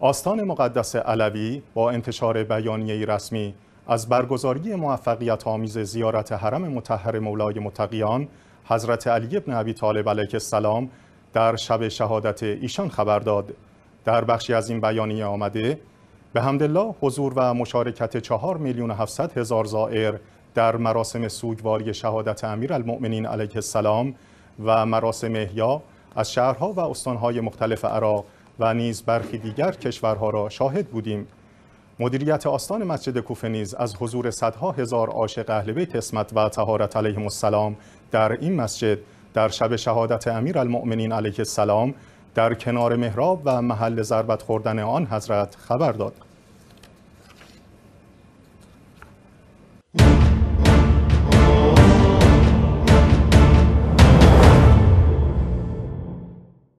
آستان مقدس علوی با انتشار بیانیه رسمی از برگزاری موفقیت آمیز زیارت حرم متحر مولای متقیان حضرت علی ابن ابی طالب علیه السلام در شب شهادت ایشان خبر داد در بخشی از این بیانیه آمده به حمدالله حضور و مشارکت چهار میلیون هفتصد هزار زائر در مراسم سوگواری شهادت امیرالمؤمنین علیه السلام و مراسم احیا از شهرها و استانهای مختلف عراق و نیز برخی دیگر کشورها را شاهد بودیم مدیریت آستان مسجد کوفه نیز از حضور صدها هزار عاشق اهل بیت اسمت و طهارت علیهم السلام در این مسجد در شب شهادت امیرالمؤمنین علیه السلام در کنار محراب و محل ضربت خوردن آن حضرت خبر داد